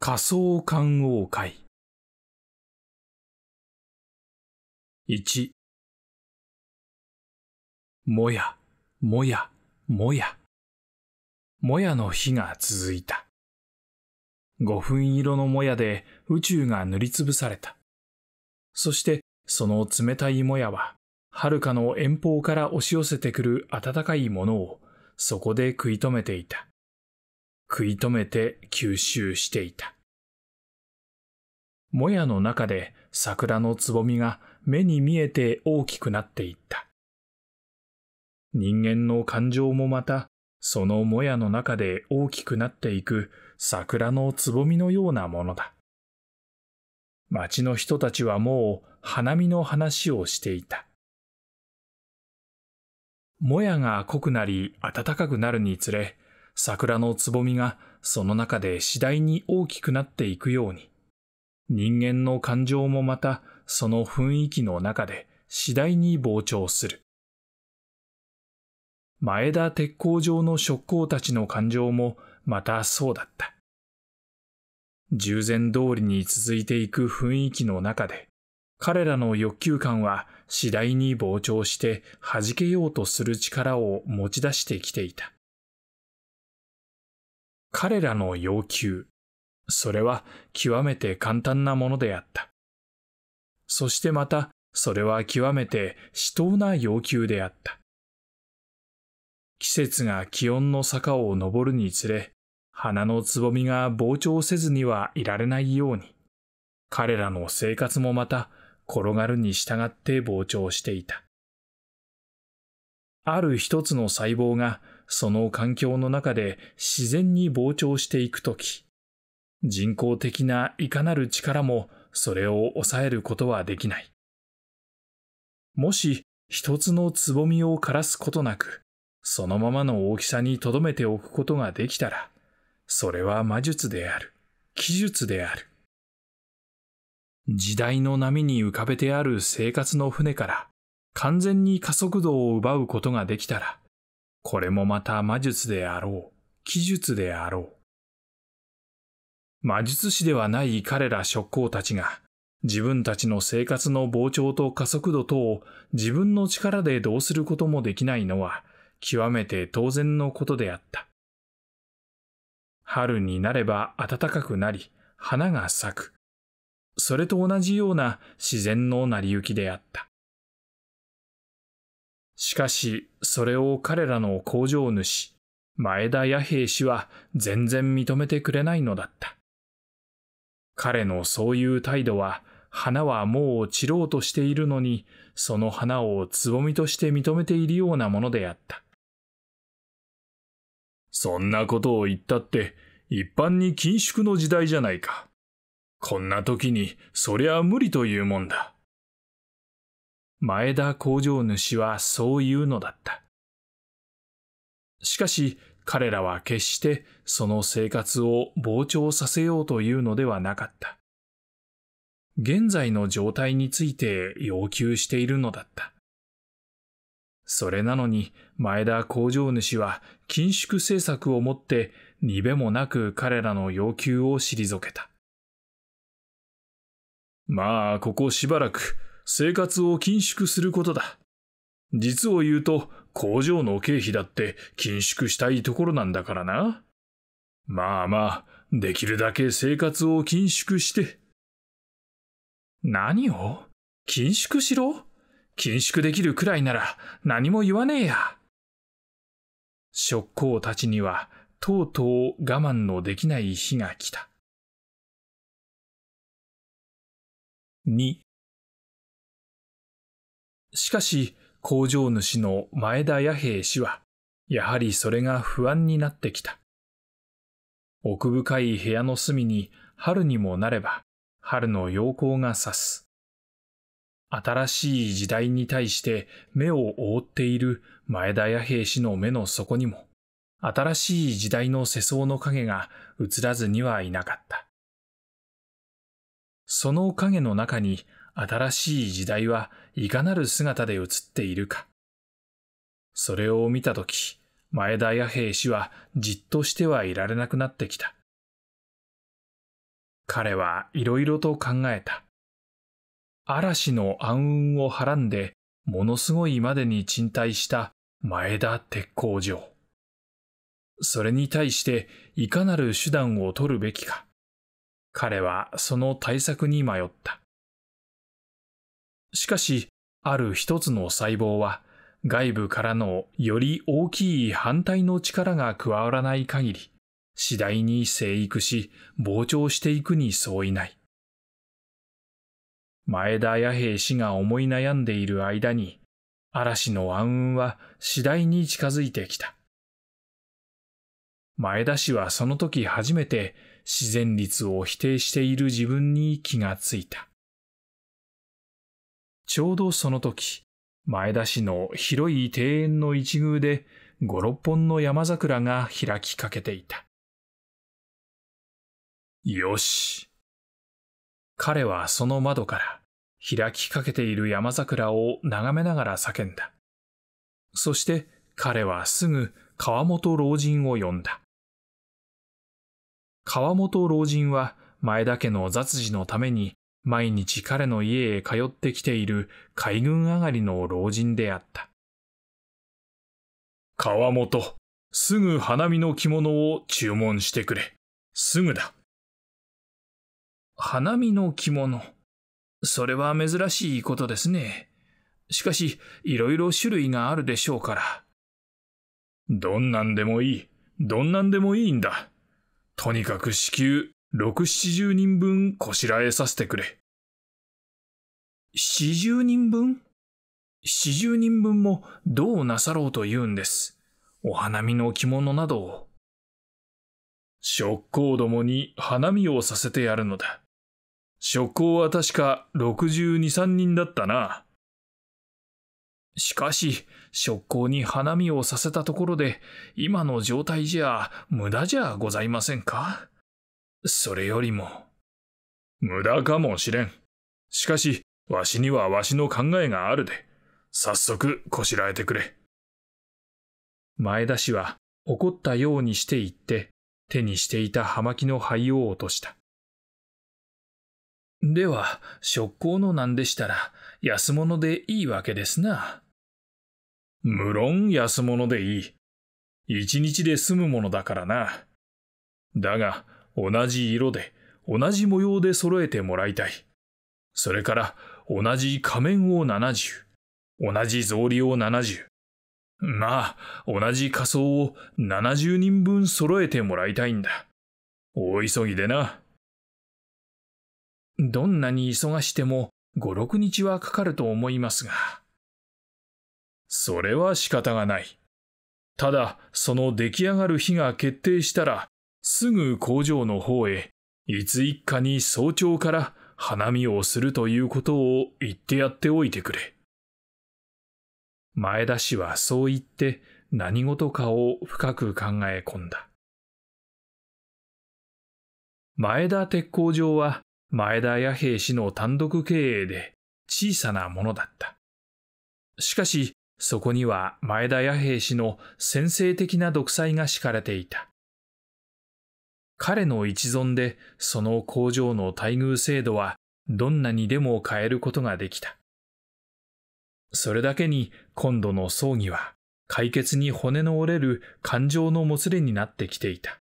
仮想観王会1もやもやもやもやの日が続いた5分色のもやで宇宙が塗りつぶされたそしてその冷たいもやははるかの遠方から押し寄せてくる暖かいものをそこで食い止めていた食い止めて吸収していた。もやの中で桜のつぼみが目に見えて大きくなっていった。人間の感情もまた、そのもやの中で大きくなっていく桜のつぼみのようなものだ。町の人たちはもう花見の話をしていた。もやが濃くなり暖かくなるにつれ、桜のつぼみがその中で次第に大きくなっていくように、人間の感情もまたその雰囲気の中で次第に膨張する。前田鉄工場の職工たちの感情もまたそうだった。従前通りに続いていく雰囲気の中で、彼らの欲求感は次第に膨張して弾けようとする力を持ち出してきていた。彼らの要求、それは極めて簡単なものであった。そしてまた、それは極めて死闘な要求であった。季節が気温の坂を登るにつれ、花のつぼみが膨張せずにはいられないように、彼らの生活もまた転がるに従って膨張していた。ある一つの細胞がその環境の中で自然に膨張していくとき、人工的ないかなる力もそれを抑えることはできない。もし一つのつぼみを枯らすことなく、そのままの大きさに留めておくことができたら、それは魔術である、奇術である。時代の波に浮かべてある生活の船から完全に加速度を奪うことができたら、これもまた魔術であろう、奇術であろう。魔術師ではない彼ら職工たちが、自分たちの生活の膨張と加速度等を自分の力でどうすることもできないのは、極めて当然のことであった。春になれば暖かくなり、花が咲く。それと同じような自然の成り行きであった。しかし、それを彼らの工場主、前田弥平氏は全然認めてくれないのだった。彼のそういう態度は、花はもう散ろうとしているのに、その花をつぼみとして認めているようなものであった。そんなことを言ったって、一般に緊縮の時代じゃないか。こんな時に、そりゃ無理というもんだ。前田工場主はそう言うのだった。しかし彼らは決してその生活を膨張させようというのではなかった。現在の状態について要求しているのだった。それなのに前田工場主は緊縮政策をもってにべもなく彼らの要求を退けた。まあ、ここしばらく生活を緊縮することだ。実を言うと、工場の経費だって緊縮したいところなんだからな。まあまあ、できるだけ生活を緊縮して。何を緊縮しろ緊縮できるくらいなら何も言わねえや。職工たちにはとうとう我慢のできない日が来た。2しかし、工場主の前田弥平氏は、やはりそれが不安になってきた。奥深い部屋の隅に春にもなれば、春の陽光が差す。新しい時代に対して目を覆っている前田弥平氏の目の底にも、新しい時代の世相の影が映らずにはいなかった。その影の中に新しい時代はいかなる姿で映っているか。それを見たとき、前田弥平氏はじっとしてはいられなくなってきた。彼はいろいろと考えた。嵐の暗雲をはらんで、ものすごいまでに賃貸した前田鉄工場。それに対していかなる手段を取るべきか。彼はその対策に迷った。しかし、ある一つの細胞は、外部からのより大きい反対の力が加わらない限り、次第に生育し、膨張していくに相違ない。前田弥平氏が思い悩んでいる間に、嵐の暗雲は次第に近づいてきた。前田氏はその時初めて自然率を否定している自分に気がついた。ちょうどその時、前田市の広い庭園の一宮で五六本の山桜が開きかけていた。よし。彼はその窓から開きかけている山桜を眺めながら叫んだ。そして彼はすぐ川本老人を呼んだ。川本老人は前田家の雑事のために毎日彼の家へ通ってきている海軍上がりの老人であった。川本、すぐ花見の着物を注文してくれ。すぐだ。花見の着物。それは珍しいことですね。しかし、いろいろ種類があるでしょうから。どんなんでもいい。どんなんでもいいんだ。とにかく至急六七十人分こしらえさせてくれ。四十人分四十人分もどうなさろうと言うんです。お花見の着物などを。職工どもに花見をさせてやるのだ。職工は確か62、3人だったな。しかし、職工に花見をさせたところで、今の状態じゃ無駄じゃございませんかそれよりも。無駄かもしれん。しかし、わしにはわしの考えがあるで、早速こしらえてくれ。前田氏は怒ったようにして言って、手にしていた葉巻の灰を落とした。では、職工の何でしたら、安物でいいわけですな。無論安物でいい。一日で済むものだからな。だが、同じ色で、同じ模様で揃えてもらいたい。それから、同じ仮面を70、同じ草履を70。まあ、同じ仮装を70人分揃えてもらいたいんだ。大急ぎでな。どんなに忙しても5、6日はかかると思いますが。それは仕方がない。ただ、その出来上がる日が決定したら、すぐ工場の方へ、いつ一家に早朝から花見をするということを言ってやっておいてくれ。前田氏はそう言って何事かを深く考え込んだ。前田鉄工場は前田弥平氏の単独経営で小さなものだった。しかし、そこには前田弥平氏の先制的な独裁が敷かれていた。彼の一存でその工場の待遇制度はどんなにでも変えることができた。それだけに今度の葬儀は解決に骨の折れる感情のもつれになってきていた。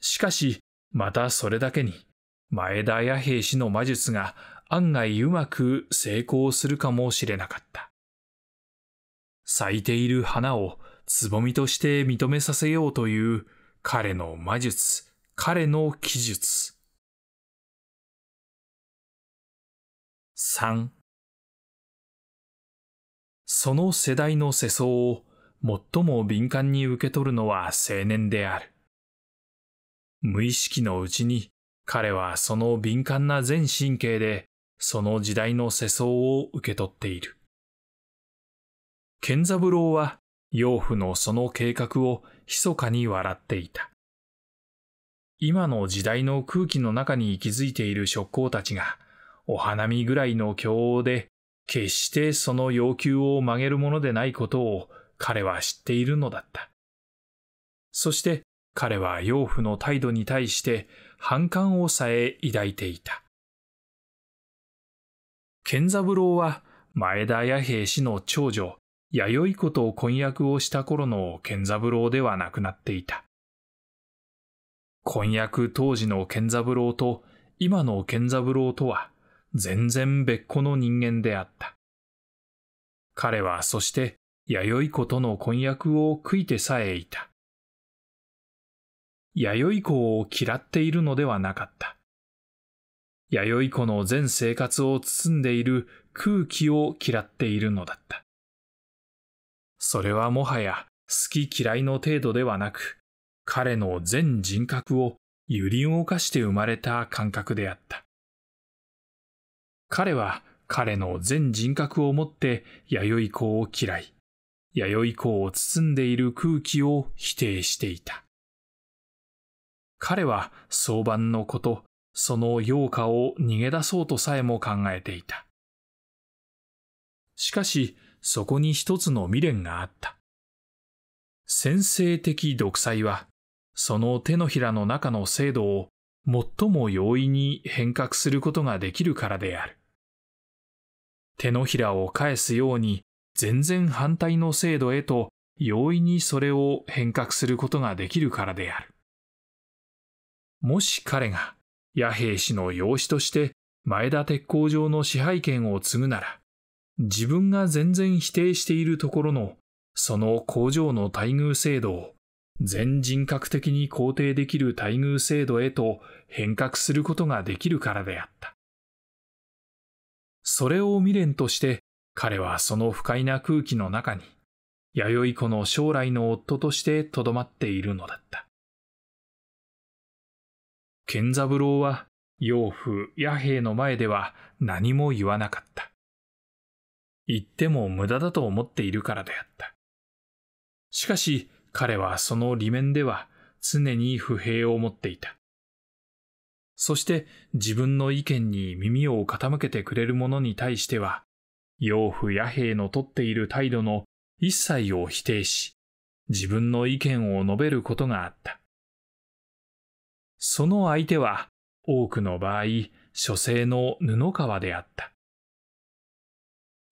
しかし、またそれだけに、前田弥平氏の魔術が案外うまく成功するかもしれなかった。咲いている花をつぼみとして認めさせようという彼の魔術、彼の記述。三。その世代の世相を最も敏感に受け取るのは青年である。無意識のうちに彼はその敏感な全神経でその時代の世相を受け取っている。健三郎は養父のその計画を密かに笑っていた。今の時代の空気の中に息づいている職工たちが、お花見ぐらいの強王で、決してその要求を曲げるものでないことを彼は知っているのだった。そして彼は養父の態度に対して反感をさえ抱いていた。健三郎は前田弥平氏の長女、弥生子と婚約をした頃の健三郎ではなくなっていた。婚約当時の健三郎と今の健三郎とは全然別個の人間であった。彼はそして弥生子との婚約を悔いてさえいた。弥生子を嫌っているのではなかった。弥生子の全生活を包んでいる空気を嫌っているのだった。それはもはや好き嫌いの程度ではなく、彼の全人格を揺り動かして生まれた感覚であった。彼は彼の全人格をもって弥生子を嫌い、弥生子を包んでいる空気を否定していた。彼は相番のこと、その妖歌を逃げ出そうとさえも考えていた。しかし、そこに一つの未練があった。先制的独裁は、その手のひらの中の制度を最も容易に変革することができるからである。手のひらを返すように全然反対の制度へと容易にそれを変革することができるからである。もし彼が弥平氏の養子として前田鉄工場の支配権を継ぐなら、自分が全然否定しているところの、その工場の待遇制度を、全人格的に肯定できる待遇制度へと変革することができるからであった。それを未練として、彼はその不快な空気の中に、弥生子の将来の夫としてとどまっているのだった。健三郎は、養父弥平の前では何も言わなかった。言っても無駄だと思っているからであった。しかし彼はその裏面では常に不平を持っていた。そして自分の意見に耳を傾けてくれる者に対しては、養父野兵のとっている態度の一切を否定し、自分の意見を述べることがあった。その相手は多くの場合、書生の布川であった。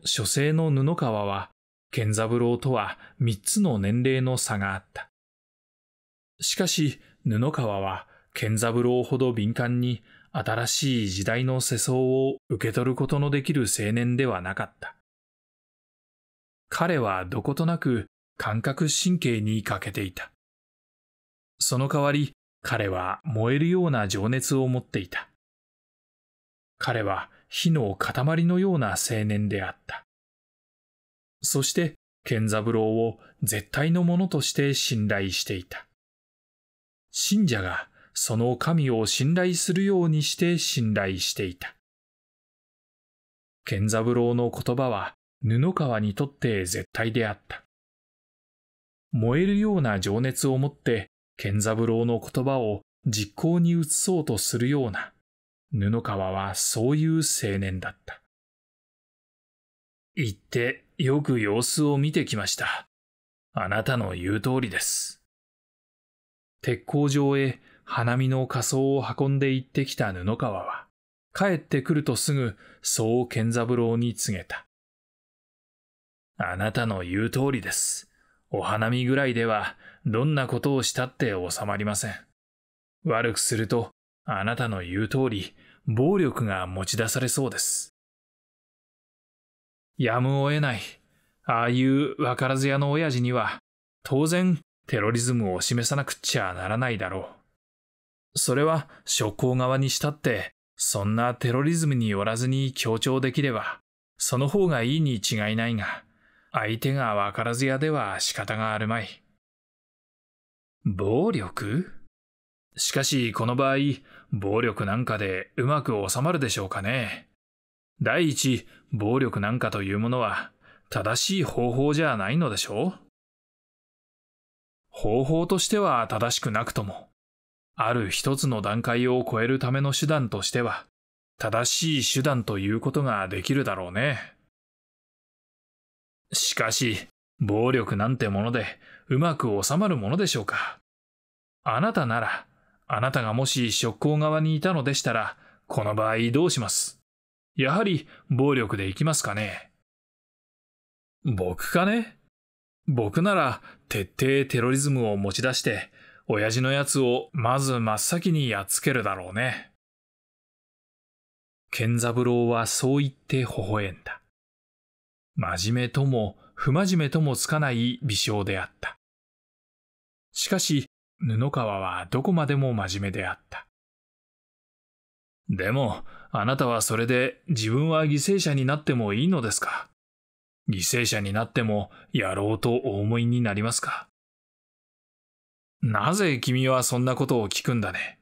書生の布川は健三郎とは3つの年齢の差があった。しかし布川は健三郎ほど敏感に新しい時代の世相を受け取ることのできる青年ではなかった。彼はどことなく感覚神経に欠けていた。その代わり彼は燃えるような情熱を持っていた。彼は火の塊のような青年であった。そして、健三郎を絶対のものとして信頼していた。信者がその神を信頼するようにして信頼していた。健三郎の言葉は布川にとって絶対であった。燃えるような情熱を持って健三郎の言葉を実行に移そうとするような布川はそういう青年だった。行ってよく様子を見てきました。あなたの言う通りです。鉄工場へ花見の仮装を運んで行ってきた布川は、帰ってくるとすぐ、そう健三郎に告げた。あなたの言う通りです。お花見ぐらいでは、どんなことをしたって収まりません。悪くすると、あなたの言う通り、暴力が持ち出されそうです。やむを得ない、ああいうわからず屋の親父には、当然、テロリズムを示さなくちゃならないだろう。それは、職工側にしたって、そんなテロリズムによらずに強調できれば、その方がいいに違いないが、相手がわからず屋では仕方があるまい。暴力しかし、この場合、暴力なんかでうまく収まるでしょうかね。第一、暴力なんかというものは正しい方法じゃないのでしょう方法としては正しくなくとも、ある一つの段階を超えるための手段としては、正しい手段ということができるだろうね。しかし、暴力なんてものでうまく収まるものでしょうか。あなたなら、あなたがもし職工側にいたのでしたら、この場合どうしますやはり暴力でいきますかね僕かね僕なら徹底テロリズムを持ち出して、親父のやつをまず真っ先にやっつけるだろうね。健三郎はそう言って微笑んだ。真面目とも不真面目ともつかない微笑であった。しかし、布川はどこまでも真面目であった。でも、あなたはそれで自分は犠牲者になってもいいのですか犠牲者になってもやろうとお思いになりますかなぜ君はそんなことを聞くんだね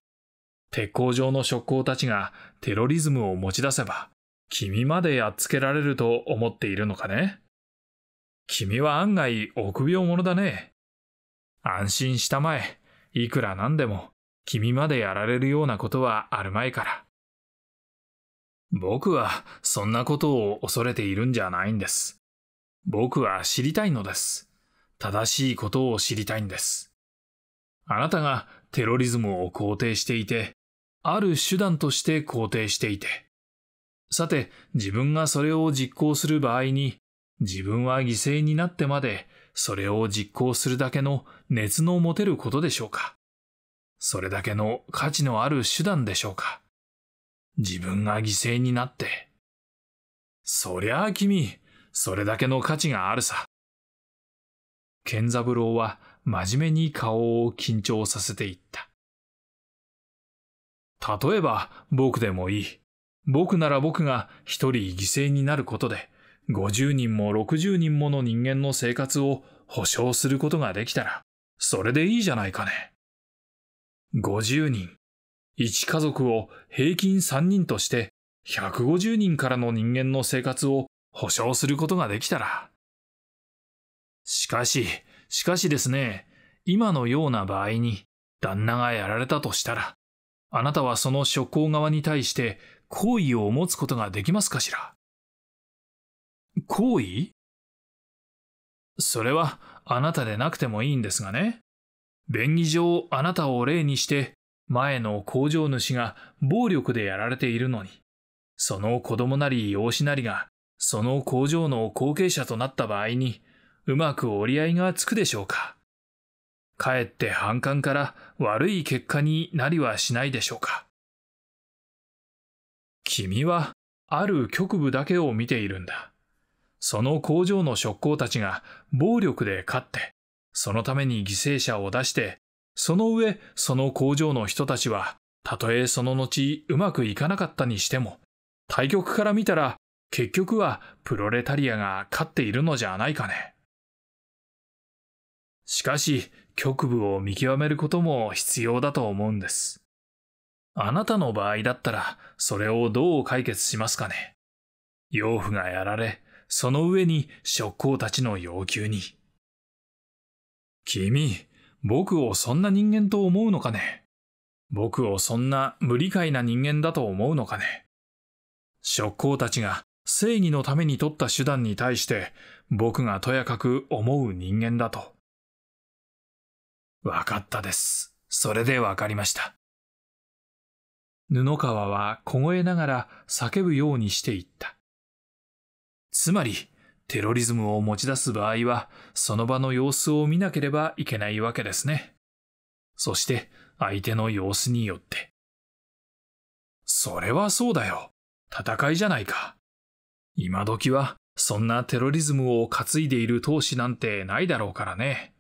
鉄工場の職工たちがテロリズムを持ち出せば、君までやっつけられると思っているのかね君は案外臆病者だね。安心したまえ。いくらなんでも、君までやられるようなことはあるまいから。僕はそんなことを恐れているんじゃないんです。僕は知りたいのです。正しいことを知りたいんです。あなたがテロリズムを肯定していて、ある手段として肯定していて。さて、自分がそれを実行する場合に、自分は犠牲になってまでそれを実行するだけの熱の持てることでしょうかそれだけの価値のある手段でしょうか自分が犠牲になって。そりゃあ君、それだけの価値があるさ。健三郎は真面目に顔を緊張させていった。例えば僕でもいい。僕なら僕が一人犠牲になることで、50人も60人もの人間の生活を保障することができたら、それでいいじゃないかね。50人、1家族を平均3人として、150人からの人間の生活を保障することができたら。しかし、しかしですね、今のような場合に、旦那がやられたとしたら、あなたはその職工側に対して好意を持つことができますかしら行為それはあなたでなくてもいいんですがね。便宜上あなたを例にして、前の工場主が暴力でやられているのに、その子供なり養子なりが、その工場の後継者となった場合に、うまく折り合いがつくでしょうか。かえって反感から悪い結果になりはしないでしょうか。君は、ある局部だけを見ているんだ。その工場の職工たちが暴力で勝って、そのために犠牲者を出して、その上、その工場の人たちは、たとえその後うまくいかなかったにしても、対局から見たら、結局はプロレタリアが勝っているのじゃないかね。しかし、局部を見極めることも必要だと思うんです。あなたの場合だったら、それをどう解決しますかね。養父がやられ、その上に職工たちの要求に。君、僕をそんな人間と思うのかね僕をそんな無理解な人間だと思うのかね職工たちが正義のために取った手段に対して僕がとやかく思う人間だと。わかったです。それでわかりました。布川は凍えながら叫ぶようにしていった。つまり、テロリズムを持ち出す場合は、その場の様子を見なければいけないわけですね。そして、相手の様子によって。それはそうだよ。戦いじゃないか。今時は、そんなテロリズムを担いでいる投志なんてないだろうからね。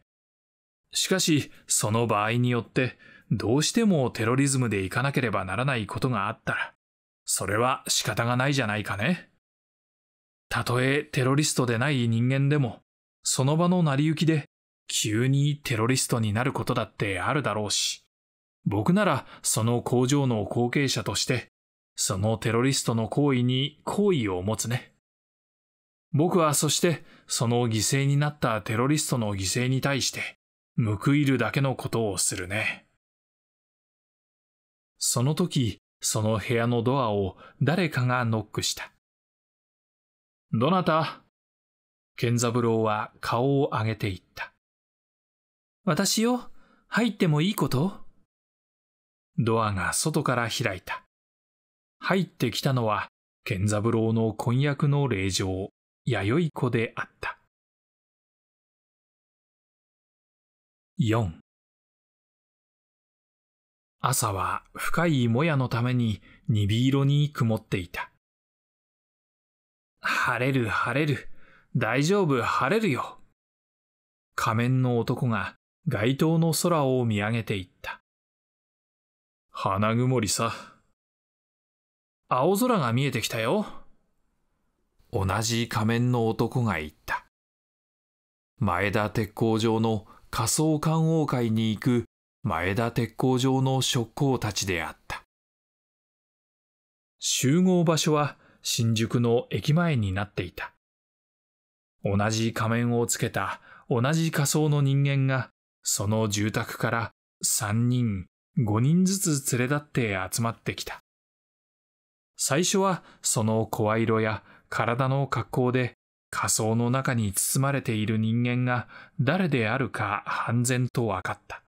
しかし、その場合によって、どうしてもテロリズムで行かなければならないことがあったら、それは仕方がないじゃないかね。たとえテロリストでない人間でも、その場の成り行きで、急にテロリストになることだってあるだろうし、僕ならその工場の後継者として、そのテロリストの行為に好意を持つね。僕はそしてその犠牲になったテロリストの犠牲に対して報いるだけのことをするね。その時、その部屋のドアを誰かがノックした。どなた健三郎は顔を上げていった。私よ、入ってもいいことドアが外から開いた。入ってきたのは、健三郎の婚約の令状、弥生子であった。四。朝は深いもやのために鈍色に曇っていた。晴れる晴れる。大丈夫晴れるよ。仮面の男が街灯の空を見上げていった。花曇りさ。青空が見えてきたよ。同じ仮面の男が言った。前田鉄工場の仮想観王会に行く前田鉄工場の職工たちであった。集合場所は新宿の駅前になっていた。同じ仮面をつけた同じ仮装の人間が、その住宅から3人、5人ずつ連れ立って集まってきた。最初はその声色や体の格好で仮装の中に包まれている人間が誰であるか判然と分かった。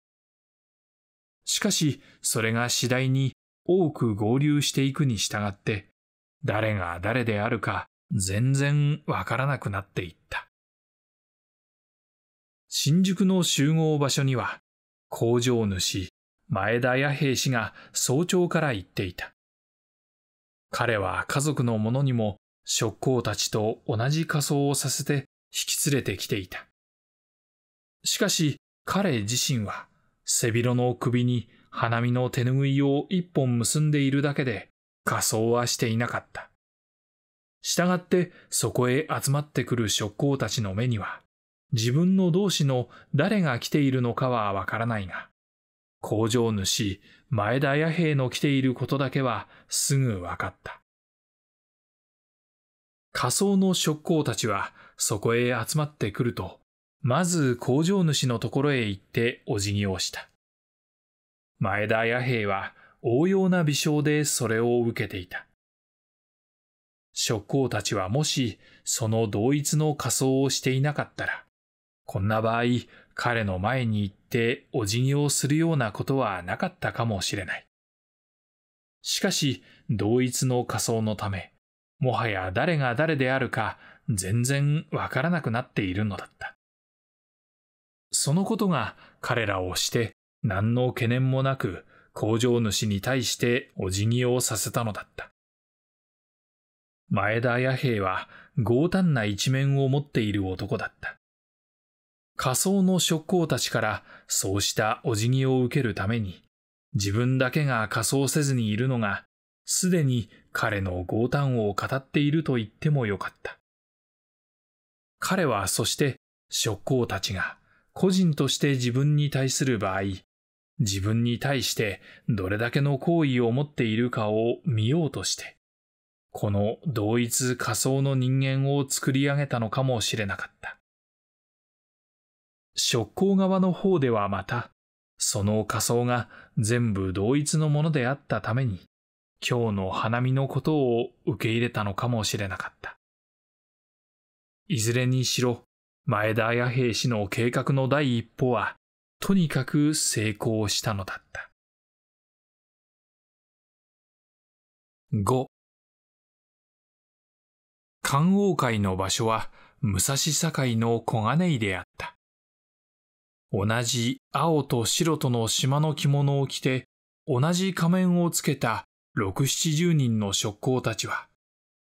しかし、それが次第に多く合流していくに従って、誰が誰であるか全然わからなくなっていった。新宿の集合場所には、工場主、前田弥平氏が早朝から行っていた。彼は家族の者にも、職工たちと同じ仮装をさせて引き連れてきていた。しかし、彼自身は、背広の首に花見の手ぬぐいを一本結んでいるだけで、仮装はしていなかった。従ってそこへ集まってくる職工たちの目には、自分の同志の誰が来ているのかはわからないが、工場主、前田弥平の来ていることだけはすぐわかった。仮想の職工たちはそこへ集まってくると、まず工場主のところへ行ってお辞儀をした。前田弥平は応用な微笑でそれを受けていた。職工たちはもしその同一の仮装をしていなかったら、こんな場合、彼の前に行ってお辞儀をするようなことはなかったかもしれない。しかし、同一の仮装のため、もはや誰が誰であるか全然わからなくなっているのだった。そのことが彼らをして何の懸念もなく工場主に対してお辞儀をさせたのだった。前田弥平は強胆な一面を持っている男だった。仮想の職工たちからそうしたお辞儀を受けるために、自分だけが仮装せずにいるのが、すでに彼の強胆を語っていると言ってもよかった。彼はそして職工たちが個人として自分に対する場合、自分に対してどれだけの好意を持っているかを見ようとして、この同一仮想の人間を作り上げたのかもしれなかった。職工側の方ではまた、その仮想が全部同一のものであったために、今日の花見のことを受け入れたのかもしれなかった。いずれにしろ、前田弥平氏の計画の第一歩は、とにかく成功したのだった。5漢王会の場所は武蔵境の小金井であった。同じ青と白との島の着物を着て、同じ仮面をつけた六七十人の職工たちは、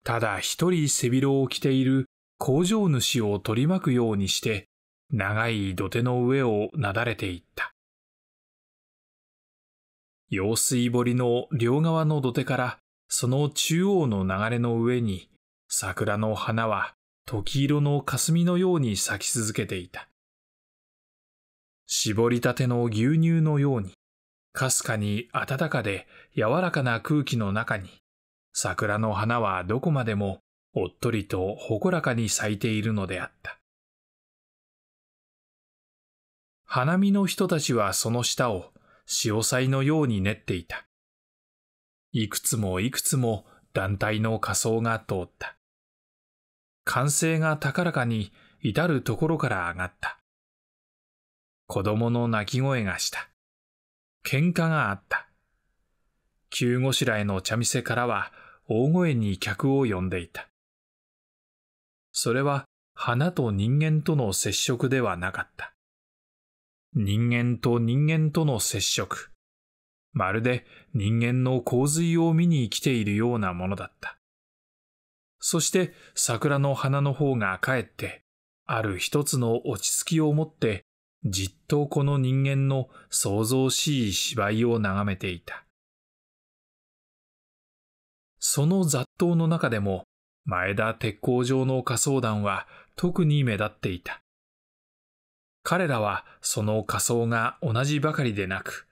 ただ一人背広を着ている工場主を取り巻くようにして、長い土手の上をなだれていった。用水堀の両側の土手からその中央の流れの上に桜の花は時色の霞のように咲き続けていた。絞りたての牛乳のように、かすかに暖かで柔らかな空気の中に、桜の花はどこまでもおっとりとほこらかに咲いているのであった。花見の人たちはその下を潮騒のように練っていた。いくつもいくつも団体の仮装が通った。歓声が高らかに至るところから上がった。子供の泣き声がした。喧嘩があった。急ごしらえの茶店からは大声に客を呼んでいた。それは花と人間との接触ではなかった。人間と人間との接触。まるで人間の洪水を見に来ているようなものだった。そして桜の花の方がかえって、ある一つの落ち着きを持って、じっとこの人間の創造しい芝居を眺めていた。その雑踏の中でも、前田鉄工場の仮想団は特に目立っていた。彼らはその仮想が同じばかりでなく、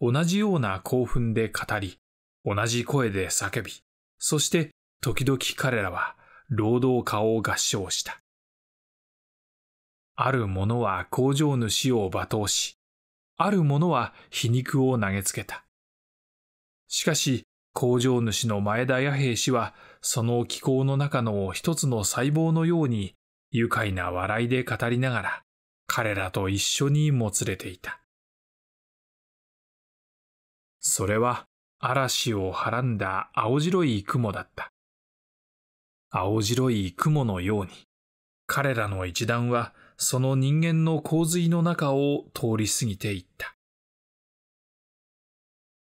同じような興奮で語り、同じ声で叫び、そして時々彼らは労働家を合唱した。ある者は工場主を罵倒し、ある者は皮肉を投げつけた。しかし、工場主の前田弥平氏は、その気候の中の一つの細胞のように、愉快な笑いで語りながら、彼らと一緒にもつれていた。それは嵐をはらんだ青白い雲だった。青白い雲のように、彼らの一団はその人間の洪水の中を通り過ぎていった。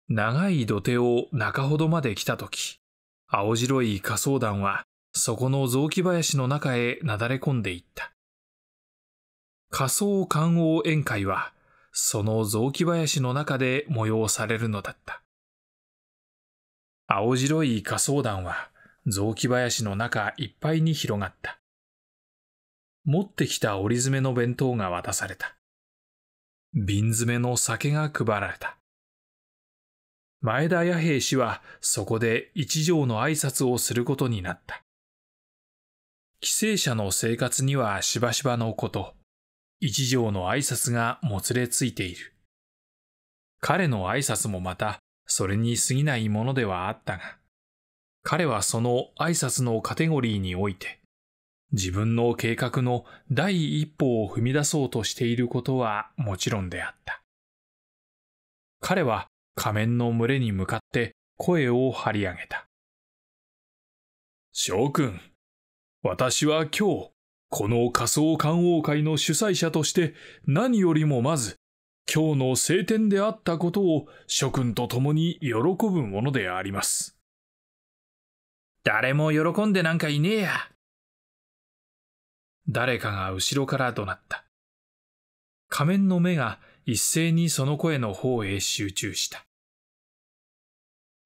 長い土手を中ほどまで来たとき、青白い火葬団はそこの雑木林の中へなだれ込んでいった。仮想観王宴会は、その雑木林の中で催されるのだった。青白い仮想団は、雑木林の中いっぱいに広がった。持ってきた折り詰めの弁当が渡された。瓶詰めの酒が配られた。前田弥平氏はそこで一条の挨拶をすることになった。帰省者の生活にはしばしばのこと、一条の挨拶がもつれついている。彼の挨拶もまた、それに過ぎないものではあったが、彼はその挨拶のカテゴリーにおいて、自分の計画の第一歩を踏み出そうとしていることはもちろんであった。彼は仮面の群れに向かって声を張り上げた。諸君、私は今日、この仮想観王会の主催者として何よりもまず、今日の晴天であったことを諸君と共に喜ぶものであります。誰も喜んでなんかいねえや。誰かが後ろから怒鳴った。仮面の目が一斉にその声の方へ集中した。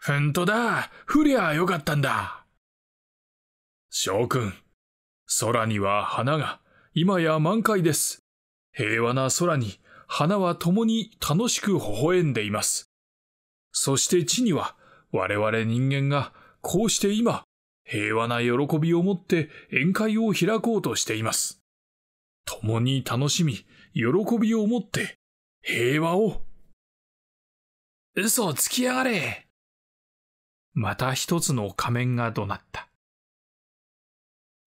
ほんとだ、ふりゃよかったんだ。諸君、空には花が、今や満開です。平和な空に、花は共に楽しく微笑んでいます。そして地には、我々人間が、こうして今、平和な喜びをもって宴会を開こうとしています。共に楽しみ、喜びをもって、平和を。嘘をつきやがれまた一つの仮面が怒鳴った。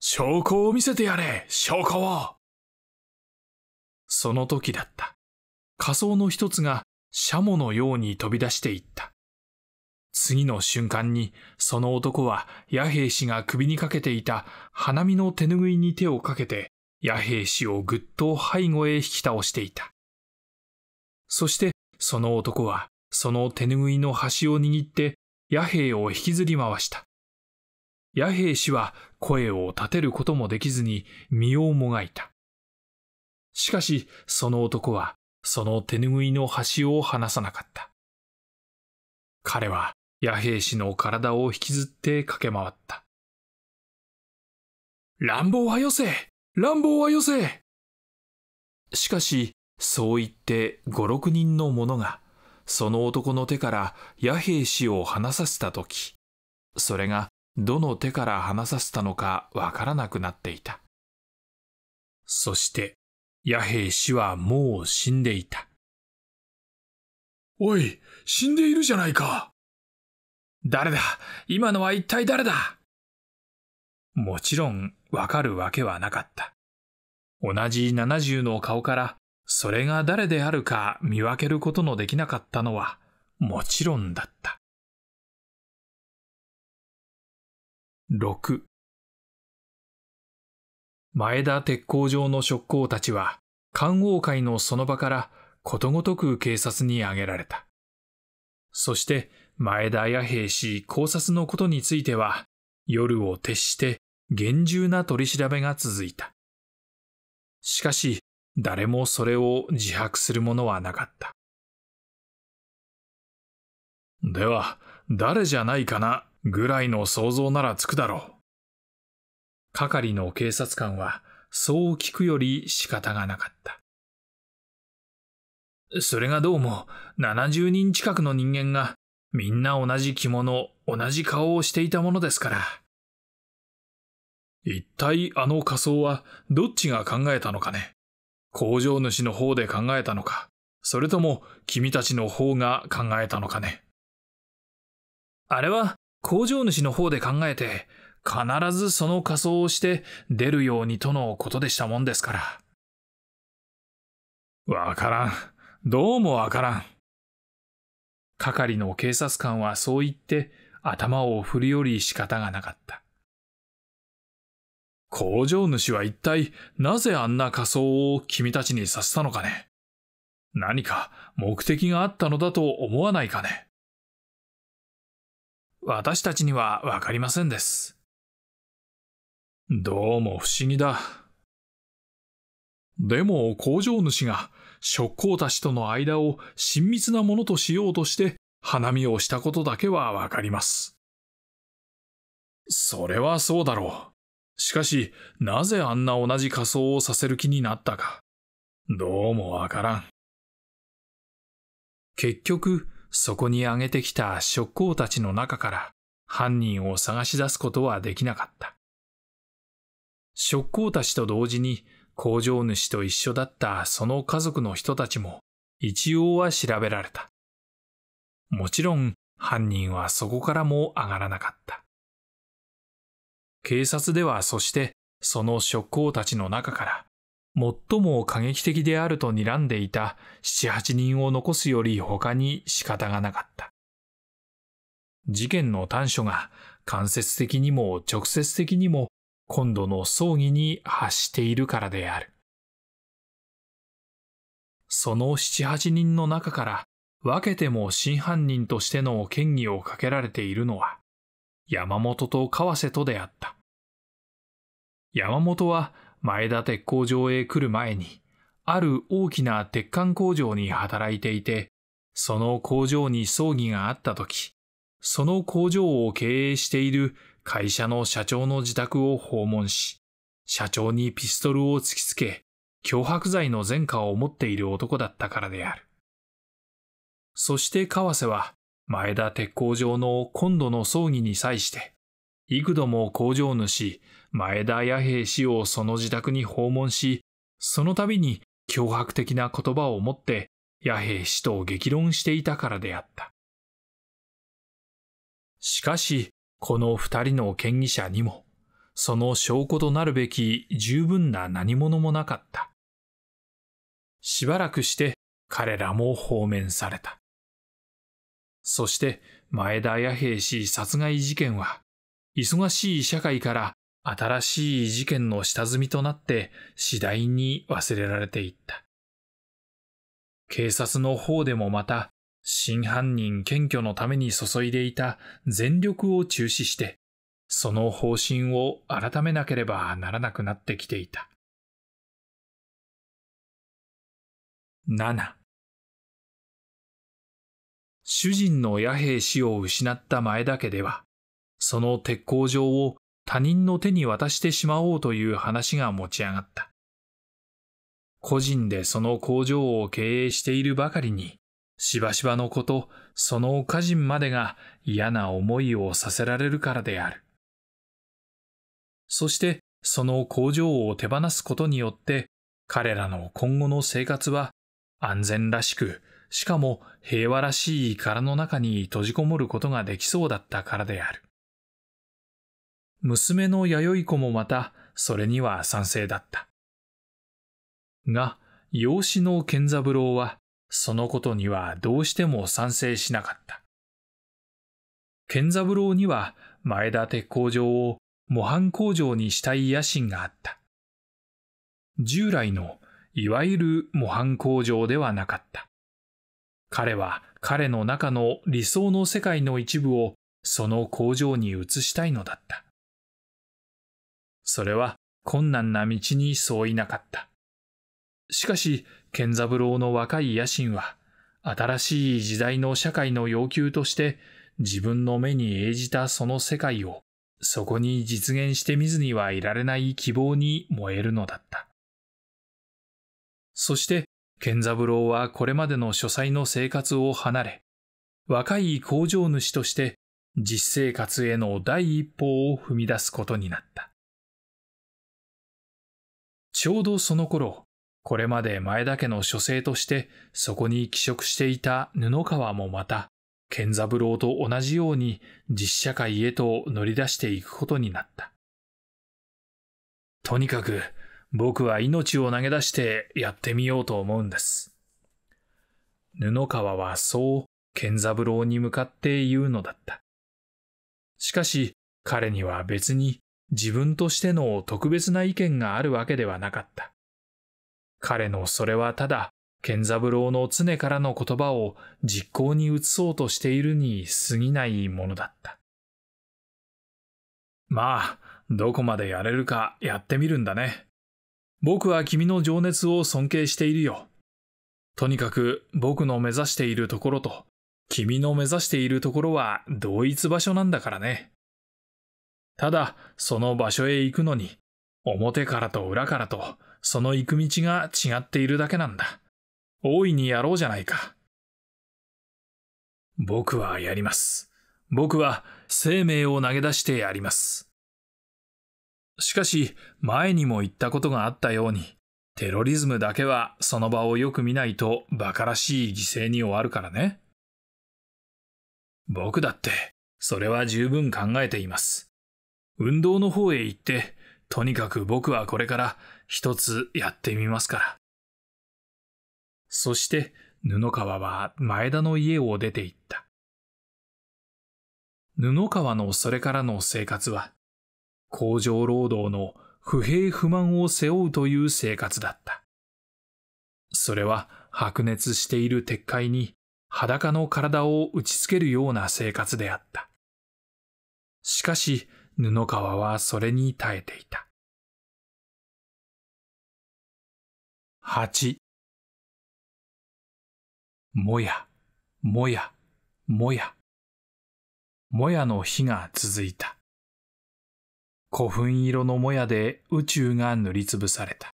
証拠を見せてやれ、証拠をその時だった。仮装の一つが、シャモのように飛び出していった。次の瞬間に、その男は、弥平氏が首にかけていた花見の手ぬぐいに手をかけて、弥平氏をぐっと背後へ引き倒していた。そして、その男は、その手ぬぐいの端を握って、弥平を引きずり回した。弥平氏は声を立てることもできずに身をもがいた。しかし、その男は、その手拭いの端を離さなかった。彼は、弥平氏の体を引きずって駆け回った。乱暴はよせ乱暴はよせしかし、そう言って五六人の者が、その男の手から弥平氏を離させたとき、それがどの手から離させたのかわからなくなっていた。そして、弥平氏はもう死んでいた。おい、死んでいるじゃないか。誰だ今のは一体誰だもちろん、わかるわけはなかった。同じ70の顔から、それが誰であるか見分けることのできなかったのは、もちろんだった。6前田鉄工場の職工たちは、官王会のその場からことごとく警察に挙げられた。そして前田弥平氏考察のことについては、夜を徹して厳重な取り調べが続いた。しかし、誰もそれを自白するものはなかった。では、誰じゃないかなぐらいの想像ならつくだろう。係の警察官は、そう聞くより仕方がなかった。それがどうも、70人近くの人間が、みんな同じ着物、同じ顔をしていたものですから。一体あの仮装は、どっちが考えたのかね。工場主の方で考えたのか、それとも君たちの方が考えたのかね。あれは、工場主の方で考えて、必ずその仮装をして出るようにとのことでしたもんですから。わからん。どうもわからん。係の警察官はそう言って頭を振るより仕方がなかった。工場主は一体なぜあんな仮装を君たちにさせたのかね何か目的があったのだと思わないかね私たちにはわかりませんです。どうも不思議だ。でも工場主が職工たちとの間を親密なものとしようとして花見をしたことだけはわかります。それはそうだろう。しかし、なぜあんな同じ仮装をさせる気になったか。どうもわからん。結局、そこに上げてきた職工たちの中から犯人を探し出すことはできなかった。職工たちと同時に工場主と一緒だったその家族の人たちも一応は調べられた。もちろん犯人はそこからも上がらなかった。警察ではそしてその職工たちの中から最も過激的であると睨んでいた七八人を残すより他に仕方がなかった。事件の短所が間接的にも直接的にも今度の葬儀に発しているからである。その七八人の中から分けても真犯人としての嫌疑をかけられているのは山本と川瀬とであった。山本は前田鉄工場へ来る前に、ある大きな鉄管工場に働いていて、その工場に葬儀があった時、その工場を経営している会社の社長の自宅を訪問し、社長にピストルを突きつけ、脅迫罪の前科を持っている男だったからである。そして川瀬は、前田鉄工場の今度の葬儀に際して、幾度も工場主、前田弥平氏をその自宅に訪問し、その度に脅迫的な言葉を持って弥平氏と激論していたからであった。しかし、この二人の権威者にも、その証拠となるべき十分な何者もなかった。しばらくして彼らも放免された。そして前田弥平氏殺害事件は、忙しい社会から新しい事件の下積みとなって次第に忘れられていった。警察の方でもまた、真犯人検挙のために注いでいた全力を中止して、その方針を改めなければならなくなってきていた。7主人の野兵氏を失った前田家では、その鉄工場を他人の手に渡してしまおうという話が持ち上がった。個人でその工場を経営しているばかりに、しばしばのこと、その家人までが嫌な思いをさせられるからである。そして、その工場を手放すことによって、彼らの今後の生活は安全らしく、しかも平和らしい殻の中に閉じこもることができそうだったからである。娘の弥生子もまた、それには賛成だった。が、養子の健三郎は、そのことにはどうしても賛成しなかった。健三郎には、前田鉄工場を模範工場にしたい野心があった。従来の、いわゆる模範工場ではなかった。彼は彼の中の理想の世界の一部をその工場に移したいのだった。それは困難な道に相違なかった。しかし、健三郎の若い野心は、新しい時代の社会の要求として自分の目に映じたその世界をそこに実現してみずにはいられない希望に燃えるのだった。そして健三郎はこれまでの書斎の生活を離れ若い工場主として実生活への第一歩を踏み出すことになった。ちょうどその頃、これまで前田家の書生としてそこに寄職していた布川もまた、健三郎と同じように実社会へと乗り出していくことになった。とにかく僕は命を投げ出してやってみようと思うんです。布川はそう健三郎に向かって言うのだった。しかし彼には別に自分としての特別な意見があるわけではなかった。彼のそれはただ、健三郎の常からの言葉を実行に移そうとしているに過ぎないものだった。まあ、どこまでやれるかやってみるんだね。僕は君の情熱を尊敬しているよ。とにかく僕の目指しているところと君の目指しているところは同一場所なんだからね。ただ、その場所へ行くのに、表からと裏からと、その行く道が違っているだけなんだ。大いにやろうじゃないか。僕はやります。僕は生命を投げ出してやります。しかし、前にも言ったことがあったように、テロリズムだけはその場をよく見ないと馬鹿らしい犠牲に終わるからね。僕だって、それは十分考えています。運動の方へ行って、とにかく僕はこれから一つやってみますから。そして布川は前田の家を出て行った。布川のそれからの生活は、工場労働の不平不満を背負うという生活だった。それは白熱している鉄塊に裸の体を打ちつけるような生活であった。しかし、布川はそれに耐えていた。8もや、もや、もや。もやの日が続いた。古墳色のもやで宇宙が塗りつぶされた。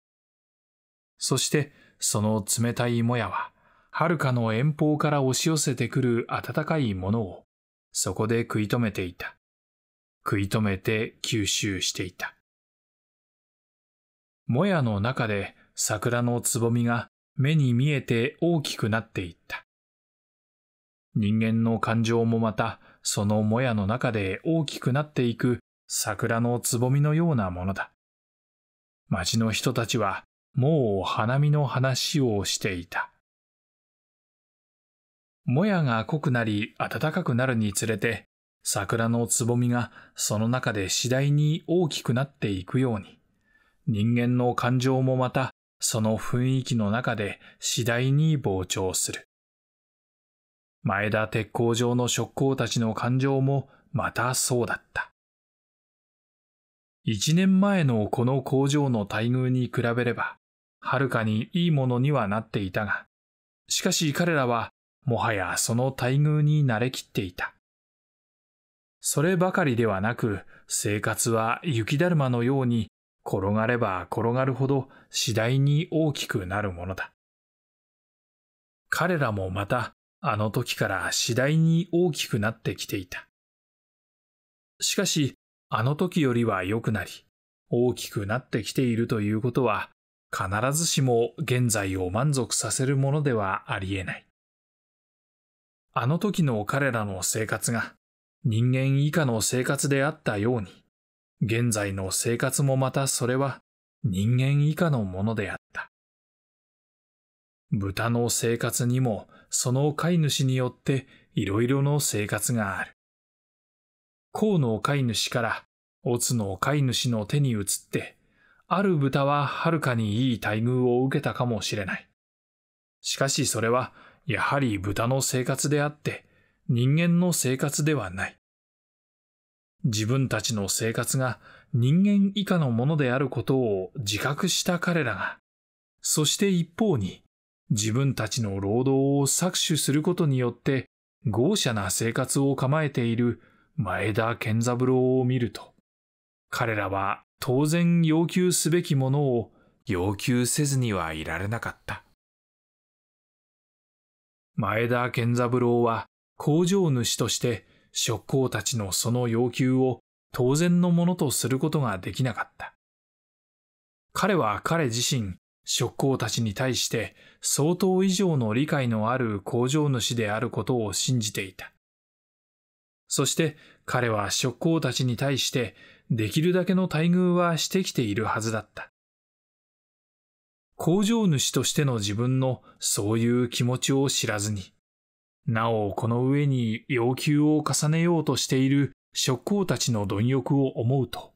そしてその冷たいもやは、はるかの遠方から押し寄せてくる暖かいものを、そこで食い止めていた。食い止めて吸収していた。もやの中で桜のつぼみが目に見えて大きくなっていった。人間の感情もまたそのもやの中で大きくなっていく桜のつぼみのようなものだ。町の人たちはもう花見の話をしていた。もやが濃くなり暖かくなるにつれて桜のつぼみがその中で次第に大きくなっていくように、人間の感情もまたその雰囲気の中で次第に膨張する。前田鉄工場の職工たちの感情もまたそうだった。一年前のこの工場の待遇に比べれば、はるかにいいものにはなっていたが、しかし彼らはもはやその待遇に慣れきっていた。そればかりではなく、生活は雪だるまのように、転がれば転がるほど次第に大きくなるものだ。彼らもまた、あの時から次第に大きくなってきていた。しかし、あの時よりは良くなり、大きくなってきているということは、必ずしも現在を満足させるものではありえない。あの時の彼らの生活が、人間以下の生活であったように、現在の生活もまたそれは人間以下のものであった。豚の生活にもその飼い主によっていろいろの生活がある。甲の飼い主からオツの飼い主の手に移って、ある豚ははるかにいい待遇を受けたかもしれない。しかしそれはやはり豚の生活であって、人間の生活ではない。自分たちの生活が人間以下のものであることを自覚した彼らが、そして一方に自分たちの労働を搾取することによって豪奢な生活を構えている前田健三郎を見ると、彼らは当然要求すべきものを要求せずにはいられなかった。前田健三郎は工場主として職工たちのその要求を当然のものとすることができなかった。彼は彼自身、職工たちに対して相当以上の理解のある工場主であることを信じていた。そして彼は職工たちに対してできるだけの待遇はしてきているはずだった。工場主としての自分のそういう気持ちを知らずに。なおこの上に要求を重ねようとしている職工たちの貪欲を思うと、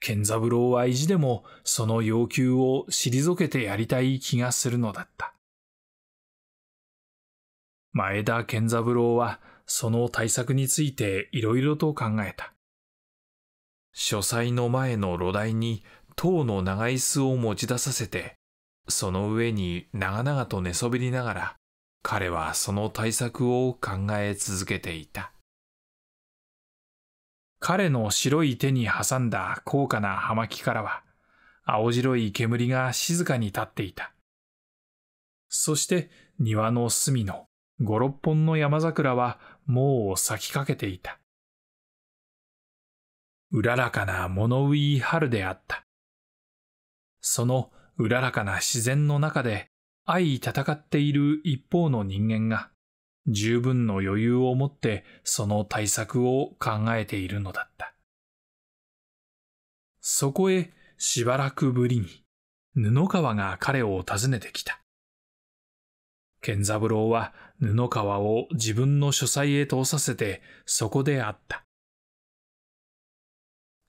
健三郎は意地でもその要求を退けてやりたい気がするのだった。前田健三郎はその対策についていろいろと考えた。書斎の前の炉台に塔の長椅子を持ち出させて、その上に長々と寝そべりながら、彼はその対策を考え続けていた。彼の白い手に挟んだ高価な葉巻からは、青白い煙が静かに立っていた。そして庭の隅の五六本の山桜はもう咲きかけていた。うららかな物言い春であった。そのうららかな自然の中で相戦っている一方の人間が、十分の余裕を持ってその対策を考えているのだった。そこへしばらくぶりに、布川が彼を訪ねてきた。健三郎は布川を自分の書斎へ通させてそこで会った。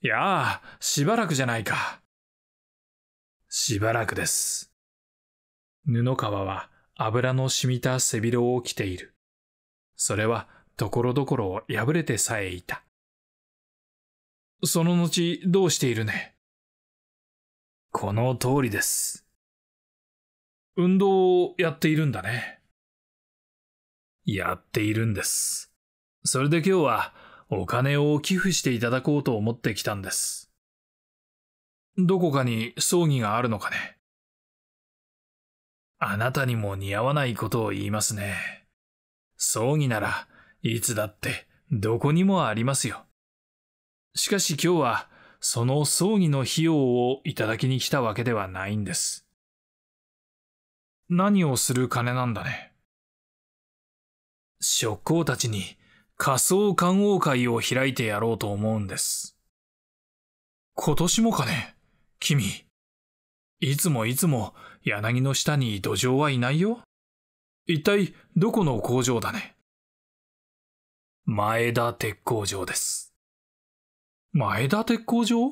やあ、しばらくじゃないか。しばらくです。布川は油の染みた背広を着ている。それはところどころ破れてさえいた。その後どうしているねこの通りです。運動をやっているんだね。やっているんです。それで今日はお金を寄付していただこうと思ってきたんです。どこかに葬儀があるのかねあなたにも似合わないことを言いますね。葬儀ならいつだってどこにもありますよ。しかし今日はその葬儀の費用をいただきに来たわけではないんです。何をする金なんだね。職工たちに仮想観王会を開いてやろうと思うんです。今年もかね、君。いつもいつも柳の下に土壌はいないよ。一体どこの工場だね前田鉄工場です。前田鉄工場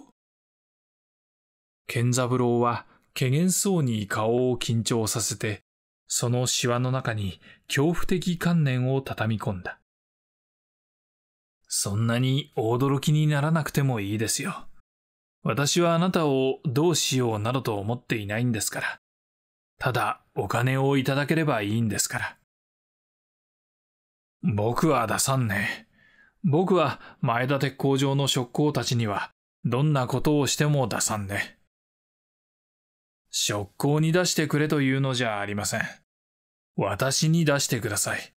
健三郎は、けげんそうに顔を緊張させて、そのシワの中に恐怖的観念を畳み込んだ。そんなに驚きにならなくてもいいですよ。私はあなたをどうしようなどと思っていないんですから。ただお金をいただければいいんですから。僕は出さんね。僕は前田鉄工場の職工たちにはどんなことをしても出さんね。職工に出してくれというのじゃありません。私に出してください。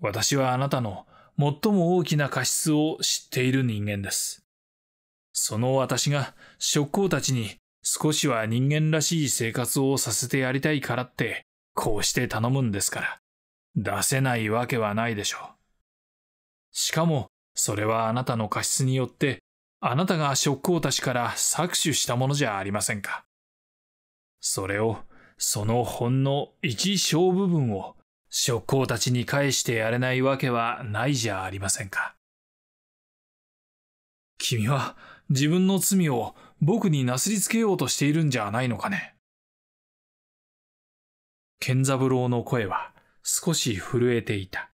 私はあなたの最も大きな過失を知っている人間です。その私が職工たちに少しは人間らしい生活をさせてやりたいからって、こうして頼むんですから。出せないわけはないでしょう。しかも、それはあなたの過失によって、あなたが職工たちから搾取したものじゃありませんか。それを、そのほんの一小部分を、職工たちに返してやれないわけはないじゃありませんか。君は自分の罪を僕になすりつけようとしているんじゃないのかね。健三郎の声は少し震えていた。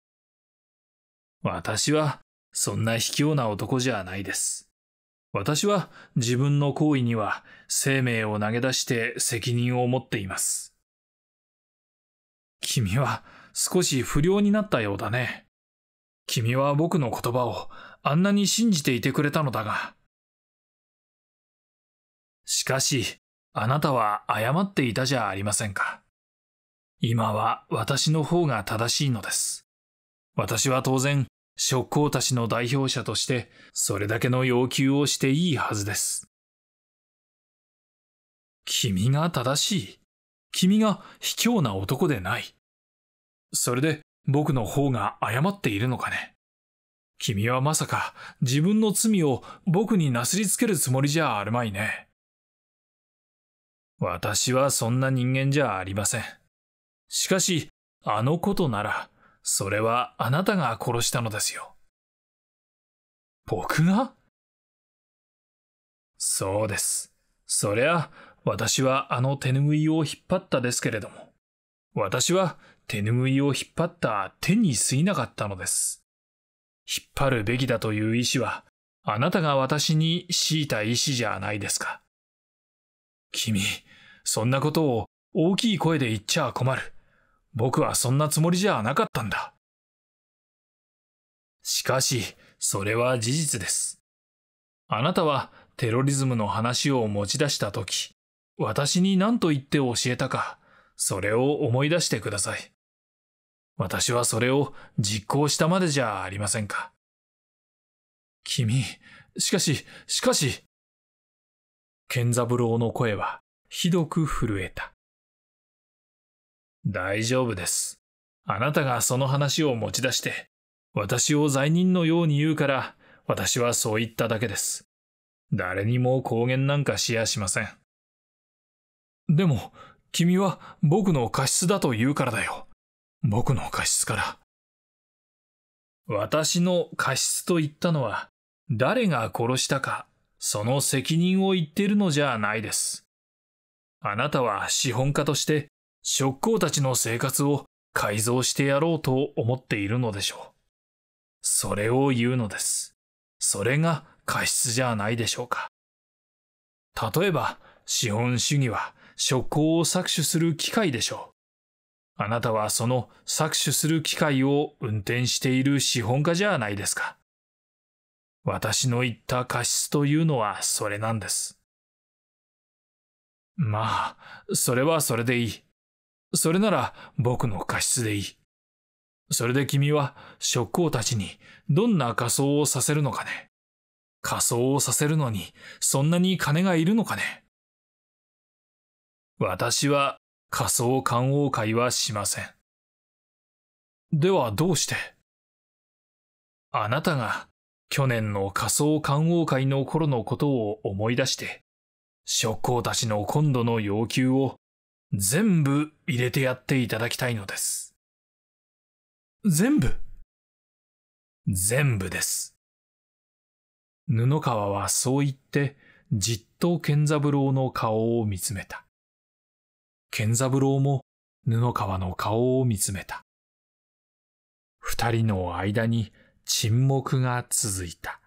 私はそんな卑怯な男じゃないです。私は自分の行為には生命を投げ出して責任を持っています。君は少し不良になったようだね。君は僕の言葉をあんなに信じていてくれたのだが、しかし、あなたは謝っていたじゃありませんか。今は私の方が正しいのです。私は当然、職工たちの代表者として、それだけの要求をしていいはずです。君が正しい。君が卑怯な男でない。それで僕の方が謝っているのかね。君はまさか自分の罪を僕になすりつけるつもりじゃあるまいね。私はそんな人間じゃありません。しかし、あのことなら、それはあなたが殺したのですよ。僕がそうです。そりゃ、私はあの手ぬぐいを引っ張ったですけれども、私は手ぬぐいを引っ張った手に過ぎなかったのです。引っ張るべきだという意志は、あなたが私に強いた意志じゃないですか。君、そんなことを大きい声で言っちゃ困る。僕はそんなつもりじゃなかったんだ。しかし、それは事実です。あなたはテロリズムの話を持ち出したとき、私に何と言って教えたか、それを思い出してください。私はそれを実行したまでじゃありませんか。君、しかし、しかし。健三郎の声はひどく震えた。大丈夫です。あなたがその話を持ち出して、私を罪人のように言うから、私はそう言っただけです。誰にも公言なんかしやしません。でも、君は僕の過失だと言うからだよ。僕の過失から。私の過失と言ったのは、誰が殺したか、その責任を言ってるのじゃないです。あなたは資本家として職工たちの生活を改造してやろうと思っているのでしょう。それを言うのです。それが過失じゃないでしょうか。例えば、資本主義は職工を搾取する機械でしょう。あなたはその搾取する機械を運転している資本家じゃないですか。私の言った過失というのはそれなんです。まあ、それはそれでいい。それなら僕の過失でいい。それで君は職工たちにどんな仮装をさせるのかね。仮装をさせるのにそんなに金がいるのかね。私は仮想勘王会はしません。ではどうしてあなたが去年の仮想勘王会の頃のことを思い出して職工たちの今度の要求を全部入れてやっていただきたいのです。全部全部です。布川はそう言って、じっと健三郎の顔を見つめた。健三郎も布川の顔を見つめた。二人の間に沈黙が続いた。